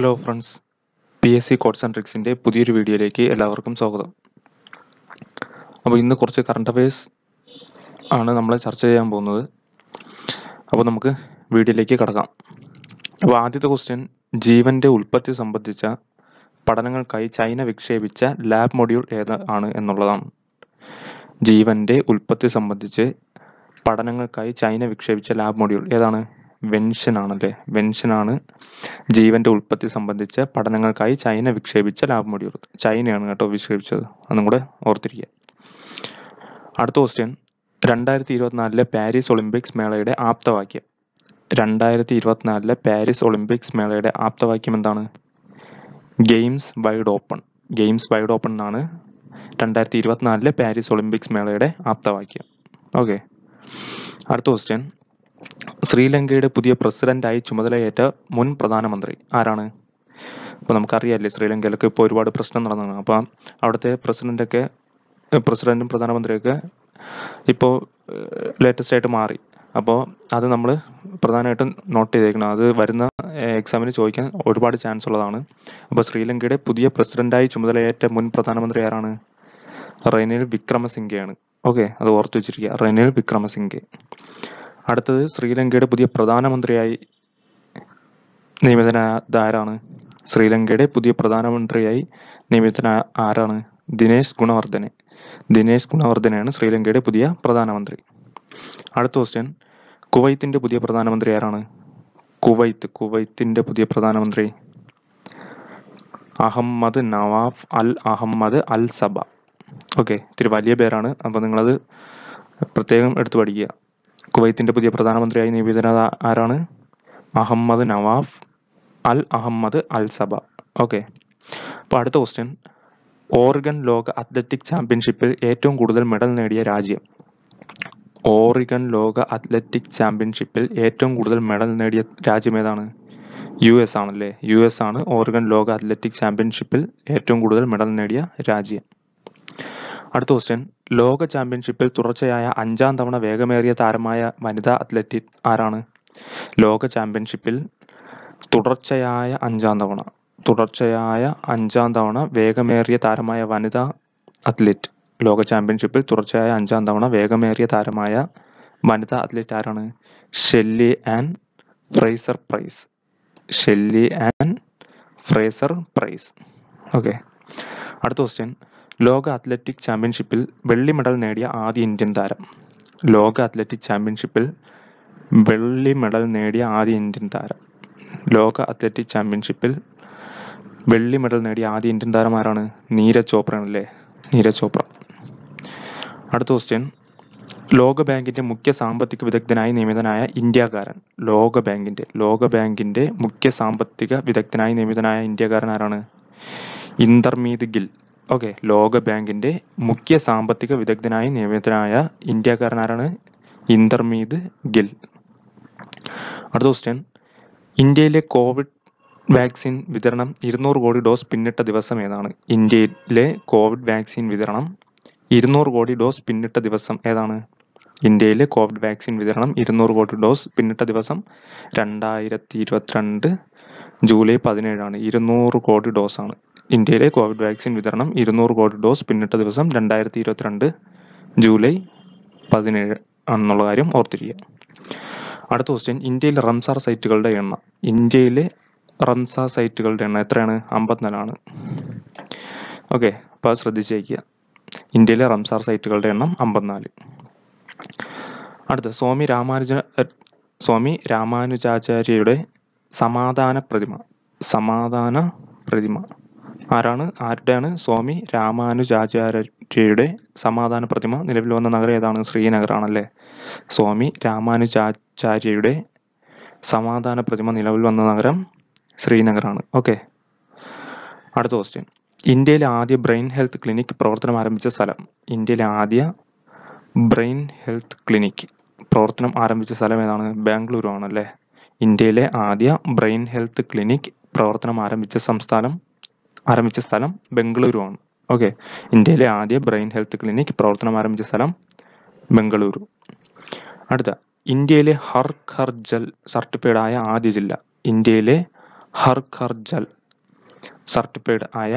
hello friends P S C codes and ട്രിക്സിൻ്റെ പുതിയൊരു വീഡിയോയിലേക്ക് എല്ലാവർക്കും സ്വാഗതം അപ്പോൾ ഇന്ന് കുറച്ച് കറണ്ട് അഫയേഴ്സ് ആണ് നമ്മൾ ചർച്ച ചെയ്യാൻ പോകുന്നത് അപ്പോൾ നമുക്ക് വീഡിയോയിലേക്ക് കടക്കാം അപ്പോൾ ആദ്യത്തെ ക്വസ്റ്റ്യൻ ജീവൻ്റെ ഉൽപ്പത്തി സംബന്ധിച്ച പഠനങ്ങൾക്കായി ചൈന വിക്ഷേപിച്ച ലാബ് മൊഡ്യൂൾ ഏത് ആണ് എന്നുള്ളതാണ് ജീവൻ്റെ ഉൽപ്പത്തി സംബന്ധിച്ച് പഠനങ്ങൾക്കായി ചൈന വിക്ഷേപിച്ച ലാബ് മൊഡ്യൂൾ ഏതാണ് വെൻഷൻ ആണല്ലേ വെൻഷനാണ് ജീവന്റെ ഉൽപ്പത്തി സംബന്ധിച്ച പഠനങ്ങൾക്കായി ചൈന വിക്ഷേപിച്ച ലാബ് മൊഡ്യൂൾ ചൈനയാണ് കേട്ടോ വിക്ഷേപിച്ചത് അതും കൂടെ ഓർത്തിരിക്കുക അടുത്ത ക്വസ്റ്റ്യൻ രണ്ടായിരത്തി ഇരുപത്തിനാലിലെ പാരീസ് ഒളിമ്പിക്സ് മേളയുടെ ആപ്തവാക്യം രണ്ടായിരത്തി ഇരുപത്തിനാലിലെ പാരീസ് ഒളിമ്പിക്സ് മേളയുടെ ആപ്തവാക്യം എന്താണ് games wide open games wide open എന്നാണ് രണ്ടായിരത്തി ഇരുപത്തിനാലിലെ പാരീസ് ഒളിമ്പിക്സ് മേളയുടെ ആപ്തവാക്യം ഓക്കെ അടുത്ത ക്വസ്റ്റ്യൻ ശ്രീലങ്കയുടെ പുതിയ പ്രസിഡന്റായി ചുമതലയേറ്റ മുൻ പ്രധാനമന്ത്രി ആരാണ് അപ്പോൾ നമുക്കറിയാമല്ലേ ശ്രീലങ്കയിലൊക്കെ ഇപ്പോൾ ഒരുപാട് പ്രശ്നം നടന്നതാണ് അപ്പോൾ അവിടുത്തെ പ്രസിഡന്റൊക്കെ പ്രസിഡന്റും പ്രധാനമന്ത്രിയൊക്കെ ഇപ്പോൾ ലേറ്റസ്റ്റ് ആയിട്ട് മാറി അപ്പോൾ അത് നമ്മൾ പ്രധാനമായിട്ടും നോട്ട് ചെയ്തേക്കണം അത് വരുന്ന എക്സാമിന് ചോദിക്കാൻ ഒരുപാട് ചാൻസ് ഉള്ളതാണ് അപ്പോൾ ശ്രീലങ്കയുടെ പുതിയ പ്രസിഡന്റായി ചുമതലയേറ്റ മുൻ പ്രധാനമന്ത്രി ആരാണ് റെനിൽ വിക്രമസിംഗെയാണ് ഓക്കെ അത് ഓർത്തു വെച്ചിരിക്കുക റെനിൽ വിക്രമസിംഗെ അടുത്തത് ശ്രീലങ്കയുടെ പുതിയ പ്രധാനമന്ത്രിയായി നിയമിതനായത് ആരാണ് ശ്രീലങ്കയുടെ പുതിയ പ്രധാനമന്ത്രിയായി നിയമിതന ആരാണ് ദിനേശ് ഗുണവർദ്ധനെ ദിനേശ് ഗുണവർദ്ധനെയാണ് ശ്രീലങ്കയുടെ പുതിയ പ്രധാനമന്ത്രി അടുത്ത ക്വസ്റ്റ്യൻ കുവൈത്തിൻ്റെ പുതിയ പ്രധാനമന്ത്രി ആരാണ് കുവൈത്ത് കുവൈത്തിൻ്റെ പുതിയ പ്രധാനമന്ത്രി Ahmad Nawaf Al Ahmad Al Sabah okay ഇത്തിരി വലിയ പേരാണ് അപ്പോൾ നിങ്ങളത് പ്രത്യേകം എടുത്തു പഠിക്കുക കുവൈത്തിൻ്റെ പുതിയ പ്രധാനമന്ത്രിയായി നിയമിതനായത് ആരാണ് Ahmad Nawaf Al Ahmad Al Sabah okay അപ്പോൾ അടുത്ത ക്വസ്റ്റ്യൻ ഓറിഗൺ ലോക അത്ലറ്റിക് ചാമ്പ്യൻഷിപ്പിൽ ഏറ്റവും കൂടുതൽ മെഡൽ നേടിയ രാജ്യം ഓറിഗൺ ലോക അത്ലറ്റിക് ചാമ്പ്യൻഷിപ്പിൽ ഏറ്റവും കൂടുതൽ മെഡൽ നേടിയ രാജ്യം ഏതാണ് യു എസ് ആണല്ലേ യു എസ് ആണ് ഓറിഗൺ ലോക അത്ലറ്റിക് ചാമ്പ്യൻഷിപ്പിൽ ഏറ്റവും കൂടുതൽ മെഡൽ നേടിയ രാജ്യം അടുത്ത ക്വസ്റ്റ്യൻ ലോക ചാമ്പ്യൻഷിപ്പിൽ തുടർച്ചയായ അഞ്ചാം തവണ വേഗമേറിയ താരമായ വനിതാ അത്ലറ്റി ആരാണ് ലോക ചാമ്പ്യൻഷിപ്പിൽ തുടർച്ചയായ അഞ്ചാം തവണ തുടർച്ചയായ അഞ്ചാം തവണ വേഗമേറിയ താരമായ വനിതാ അത്ലറ്റ് ലോക ചാമ്പ്യൻഷിപ്പിൽ തുടർച്ചയായ അഞ്ചാം തവണ വേഗമേറിയ താരമായ വനിതാ അത്ലറ്റ് ആരാണ് Shelly Ann Fraser Pryce Shelly Ann Fraser Pryce okay അടുത്ത ക്വസ്റ്റ്യൻ ലോക അത്ലറ്റിക് ചാമ്പ്യൻഷിപ്പിൽ വെള്ളി മെഡൽ നേടിയ ആദ്യ ഇന്ത്യൻ താരം ലോക അത്ലറ്റിക് ചാമ്പ്യൻഷിപ്പിൽ വെള്ളി മെഡൽ നേടിയ ആദ്യ ഇന്ത്യൻ താരം ലോക അത്ലറ്റിക് ചാമ്പ്യൻഷിപ്പിൽ വെള്ളി മെഡൽ നേടിയ ആദ്യ ഇന്ത്യൻ താരം ആരാണ് നീരജ് ചോപ്രയാണല്ലേ നീരജ് ചോപ്ര അടുത്ത ക്വസ്റ്റ്യൻ ലോക ബാങ്കിൻ്റെ മുഖ്യ സാമ്പത്തിക വിദഗ്ധനായി നിയമിതനായ ഇന്ത്യക്കാരൻ ലോക ബാങ്കിൻ്റെ ലോക ബാങ്കിൻ്റെ മുഖ്യ സാമ്പത്തിക വിദഗ്ധനായി നിയമിതനായ ഇന്ത്യക്കാരൻ ആരാണ് ഇന്ദർമീത് ഗിൽ ഓക്കെ ലോകബാങ്കിൻ്റെ മുഖ്യ സാമ്പത്തിക വിദഗ്ധനായി നിയമിതനായ ഇന്ത്യക്കാരനാരാണ് ഇന്ദർമീത് ഗിൽ അടുത്ത ക്വസ്റ്റ്യൻ ഇന്ത്യയിലെ കോവിഡ് വാക്സിൻ വിതരണം ഇരുന്നൂറ് കോടി ഡോസ് പിന്നിട്ട ദിവസം ഏതാണ് ഇന്ത്യയിലെ കോവിഡ് വാക്സിൻ വിതരണം ഇരുന്നൂറ് കോടി ഡോസ് പിന്നിട്ട ദിവസം ഏതാണ് ഇന്ത്യയിലെ കോവിഡ് വാക്സിൻ വിതരണം ഇരുന്നൂറ് കോടി ഡോസ് പിന്നിട്ട ദിവസം രണ്ടായിരത്തി ഇരുപത്തിരണ്ട് ജൂലൈ പതിനേഴാണ് ഇരുന്നൂറ് കോടി ഡോസാണ് ഇന്ത്യയിലെ കോവിഡ് വാക്സിൻ വിതരണം ഇരുന്നൂറ് കോടി ഡോസ് പിന്നിട്ട ദിവസം രണ്ടായിരത്തി ഇരുപത്തിരണ്ട് ജൂലൈ പതിനേഴ് ആണെന്നുള്ള കാര്യം ഓർത്തിരിക്കുക അടുത്ത ക്വസ്റ്റ്യൻ ഇന്ത്യയിലെ റംസാർ സൈറ്റുകളുടെ എണ്ണം ഇന്ത്യയിലെ റംസാർ സൈറ്റുകളുടെ എണ്ണം എത്രയാണ് അമ്പത്തിനാലാണ് ഓക്കെ അപ്പോൾ ശ്രദ്ധിച്ചേക്കുക ഇന്ത്യയിലെ റംസാർ സൈറ്റുകളുടെ എണ്ണം അമ്പത്തിനാല് അടുത്ത സ്വാമി രാമാനുജ സ്വാമി രാമാനുജാചാര്യയുടെ സമാധാന പ്രതിമ സമാധാന പ്രതിമ ആരാണ് ആരുടെയാണ് സ്വാമി രാമാനുജാചാര്യയുടെ സമാധാന പ്രതിമ നിലവിൽ വന്ന നഗരം ഏതാണ് ആണല്ലേ സ്വാമി രാമാനുജാചാര്യയുടെ സമാധാന പ്രതിമ നിലവിൽ വന്ന നഗരം ശ്രീനഗറാണ് ഓക്കെ അടുത്ത ക്വസ്റ്റ്യൻ ഇന്ത്യയിലെ ആദ്യ ബ്രെയിൻ ഹെൽത്ത് ക്ലിനിക് പ്രവർത്തനം ആരംഭിച്ച സ്ഥലം ഇന്ത്യയിലെ ആദ്യ ബ്രെയിൻ ഹെൽത്ത് ക്ലിനിക് പ്രവർത്തനം ആരംഭിച്ച സ്ഥലം ഏതാണ് ബാംഗ്ലൂരു ആണല്ലേ ഇന്ത്യയിലെ ആദ്യ ബ്രെയിൻ ഹെൽത്ത് ക്ലിനിക് പ്രവർത്തനം ആരംഭിച്ച സംസ്ഥാനം ആരംഭിച്ച സ്ഥലം ബംഗളൂരു ആണ് ഓക്കെ ഇന്ത്യയിലെ ആദ്യ ബ്രെയിൻ ഹെൽത്ത് ക്ലിനിക് പ്രവർത്തനം ആരംഭിച്ച സ്ഥലം ബംഗളൂരു അടുത്ത ഇന്ത്യയിലെ ഹർ ഖർ ജൽ സർട്ടിഫൈഡ് ആയ ആദ്യ ജില്ല ഇന്ത്യയിലെ ഹർ ഖർ ജൽ സർട്ടിഫൈഡ് ആയ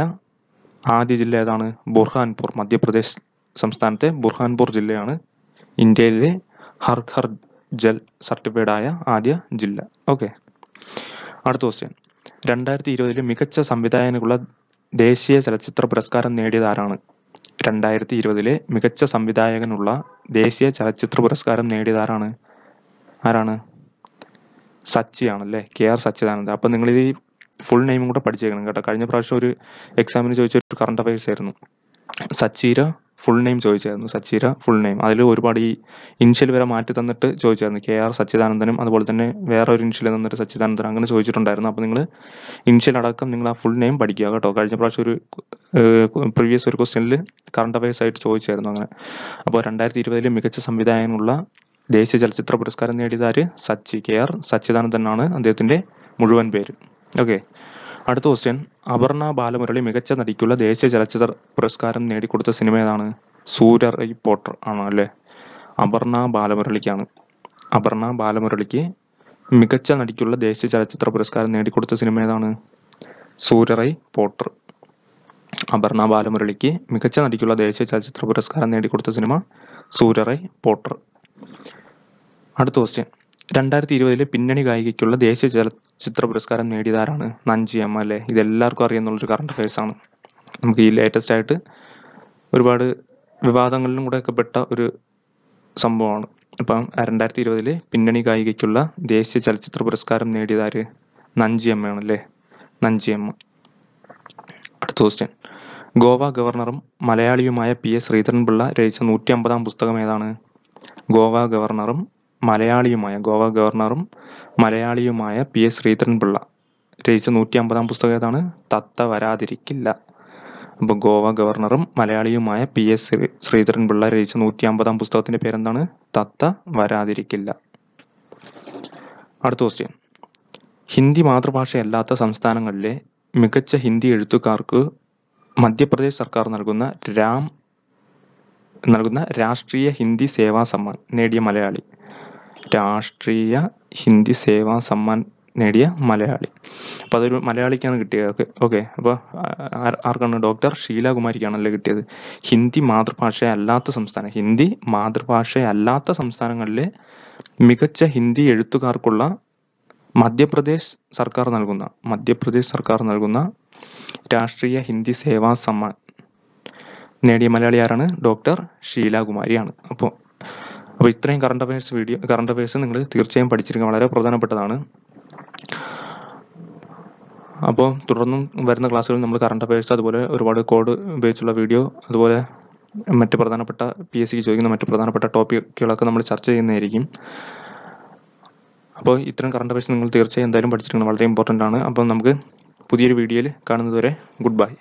ആദ്യ ജില്ല ഏതാണ് ബുർഹാൻപൂർ മധ്യപ്രദേശ് സംസ്ഥാനത്തെ ബുർഹാൻപൂർ ജില്ലയാണ് ഇന്ത്യയിലെ ഹർ ഖർ ജൽ സർട്ടിഫൈഡ് ആയ ആദ്യ ജില്ല ഓക്കെ അടുത്ത ക്വസ്റ്റ്യൻ രണ്ടായിരത്തി ഇരുപതിലെ മികച്ച സംവിധായകനുള്ള ദേശീയ ചലച്ചിത്ര പുരസ്കാരം നേടിയതാരാണ് രണ്ടായിരത്തി ഇരുപതിലെ മികച്ച സംവിധായകനുള്ള ദേശീയ ചലച്ചിത്ര പുരസ്കാരം നേടിയതാരാണ് ആരാണ് സച്ചി ആണല്ലേ കെ ആർ സച്ചിദാനന്ദ അപ്പം നിങ്ങൾ ഈ ഫുൾ നെയിമും കൂടെ പഠിച്ചേക്കണം കേട്ടോ കഴിഞ്ഞ പ്രാവശ്യം ഒരു എക്സാമിന് ചോദിച്ച ഒരു കറണ്ട് അഫയേഴ്സ് ആയിരുന്നു സച്ചീര ഫുൾ നെയിം ചോദിച്ചായിരുന്നു സച്ചിര ഫുൾ നെയിം അതിൽ ഒരുപാട് ഈ ഇനിഷ്യൽ വരെ മാറ്റി തന്നിട്ട് ചോദിച്ചായിരുന്നു കെ ആർ സച്ചിദാനന്ദനും അതുപോലെ തന്നെ വേറെ ഒരു ഇനിഷ്യൽ തന്നിട്ട് സച്ചിദാനന്ദൻ അങ്ങനെ ചോദിച്ചിട്ടുണ്ടായിരുന്നു അപ്പോൾ നിങ്ങൾ ഇനിഷ്യൽ അടക്കം നിങ്ങൾ ആ ഫുൾ നെയിം പഠിക്കുക കേട്ടോ കഴിഞ്ഞ പ്രാവശ്യം ഒരു പ്രീവിയസ് ഒരു ക്വസ്റ്റ്യനിൽ കറണ്ട് അഫയേഴ്സ് ആയിട്ട് ചോദിച്ചായിരുന്നു അങ്ങനെ അപ്പോൾ രണ്ടായിരത്തി ഇരുപതിൽ മികച്ച സംവിധായകനുള്ള ദേശീയ ചലച്ചിത്ര പുരസ്കാരം നേടിയതാർ സച്ചി കെ ആർ സച്ചിദാനന്ദനാണ് അദ്ദേഹത്തിൻ്റെ മുഴുവൻ പേര് ഓക്കെ അടുത്ത ക്വസ്റ്റ്യൻ അപർണ ബാലമുരളി മികച്ച നടിക്കുള്ള ദേശീയ ചലച്ചിത്ര പുരസ്കാരം നേടിക്കൊടുത്ത സിനിമ ഏതാണ് സൂര്യ റൈ പോട്ടർ ആണ് അല്ലേ അപർണ ബാലമുരളിക്കാണ് അപർണ ബാലമുരളിക്ക് മികച്ച നടിക്കുള്ള ദേശീയ ചലച്ചിത്ര പുരസ്കാരം നേടിക്കൊടുത്ത സിനിമ ഏതാണ് റൈ പോട്ടർ അപർണ ബാലമുരളിക്ക് മികച്ച നടിക്കുള്ള ദേശീയ ചലച്ചിത്ര പുരസ്കാരം നേടിക്കൊടുത്ത സിനിമ റൈ പോട്ടർ അടുത്ത ക്വസ്റ്റ്യൻ രണ്ടായിരത്തി ഇരുപതിലെ പിന്നണി ഗായികയ്ക്കുള്ള ദേശീയ ചലച്ചിത്ര പുരസ്കാരം നേടിയതാരാണ് നഞ്ചി അമ്മ അല്ലേ ഇതെല്ലാവർക്കും അറിയുന്നുള്ളൊരു കറണ്ട് അഫയേഴ്സാണ് നമുക്ക് ഈ ലേറ്റസ്റ്റ് ആയിട്ട് ഒരുപാട് വിവാദങ്ങളിലും കൂടെ ഒക്കെ പെട്ട ഒരു സംഭവമാണ് അപ്പം രണ്ടായിരത്തി ഇരുപതിലെ പിന്നണി ഗായികയ്ക്കുള്ള ദേശീയ ചലച്ചിത്ര പുരസ്കാരം നേടിയതാര് നഞ്ചി നഞ്ചിയമ്മ അടുത്ത ക്വസ്റ്റ്യൻ ഗോവ ഗവർണറും മലയാളിയുമായ പി എസ് ശ്രീധരൻപിള്ള രചിച്ച നൂറ്റി അമ്പതാം പുസ്തകം ഏതാണ് ഗോവ ഗവർണറും മലയാളിയുമായ ഗോവ ഗവർണറും മലയാളിയുമായ പി എസ് ശ്രീധരൻപിള്ള രചിച്ച നൂറ്റി അമ്പതാം പുസ്തകം ഏതാണ് തത്ത വരാതിരിക്കില്ല അപ്പോൾ ഗോവ ഗവർണറും മലയാളിയുമായ പി എസ് ശ്രീധരൻപിള്ള രചിച്ച നൂറ്റി അമ്പതാം പുസ്തകത്തിൻ്റെ പേരെന്താണ് തത്ത വരാതിരിക്കില്ല അടുത്ത ക്വസ്റ്റ്യൻ ഹിന്ദി മാതൃഭാഷയല്ലാത്ത സംസ്ഥാനങ്ങളിലെ മികച്ച ഹിന്ദി എഴുത്തുകാർക്ക് മധ്യപ്രദേശ് സർക്കാർ നൽകുന്ന രാം നൽകുന്ന രാഷ്ട്രീയ ഹിന്ദി സേവാ സമ്മാൻ നേടിയ മലയാളി രാഷ്ട്രീയ ഹിന്ദി സേവാ സമ്മാൻ നേടിയ മലയാളി അപ്പോൾ അതൊരു മലയാളിക്കാണ് കിട്ടിയത് ഓക്കെ ഓക്കെ അപ്പോൾ ആർക്കാണ് ഡോക്ടർ ഷീലാകുമാരിക്കാണല്ലോ കിട്ടിയത് ഹിന്ദി മാതൃഭാഷയല്ലാത്ത സംസ്ഥാനം ഹിന്ദി മാതൃഭാഷയല്ലാത്ത സംസ്ഥാനങ്ങളിലെ മികച്ച ഹിന്ദി എഴുത്തുകാർക്കുള്ള മധ്യപ്രദേശ് സർക്കാർ നൽകുന്ന മധ്യപ്രദേശ് സർക്കാർ നൽകുന്ന രാഷ്ട്രീയ ഹിന്ദി സേവാ സമ്മാൻ നേടിയ മലയാളി ആരാണ് ഡോക്ടർ ഷീലാകുമാരിയാണ് അപ്പോൾ അപ്പോൾ ഇത്രയും current affairs video current affairs നിങ്ങൾ തീർച്ചയായും പഠിച്ചിരിക്കുക വളരെ പ്രധാനപ്പെട്ടതാണ് അപ്പോൾ തുടർന്നും വരുന്ന ക്ലാസ്സുകളിൽ നമ്മൾ കറണ്ട് അഫയേഴ്സ് അതുപോലെ ഒരുപാട് കോഡ് ഉപയോഗിച്ചുള്ള വീഡിയോ അതുപോലെ മറ്റ് പ്രധാനപ്പെട്ട പി എസ് സിക്ക് ചോദിക്കുന്ന മറ്റ് പ്രധാനപ്പെട്ട ടോപ്പിക്കുകളൊക്കെ നമ്മൾ ചർച്ച ചെയ്യുന്നതായിരിക്കും അപ്പോൾ ഇത്തരം കറണ്ട് അഫയേഴ്സ് നിങ്ങൾ തീർച്ചയായും എന്തായാലും പഠിച്ചിരിക്കണം വളരെ ഇമ്പോർട്ടൻ്റ് ആണ് അപ്പോൾ നമുക്ക് പുതിയൊരു വീഡിയോയിൽ കാണുന്നതുവരെ ഗുഡ് ബൈ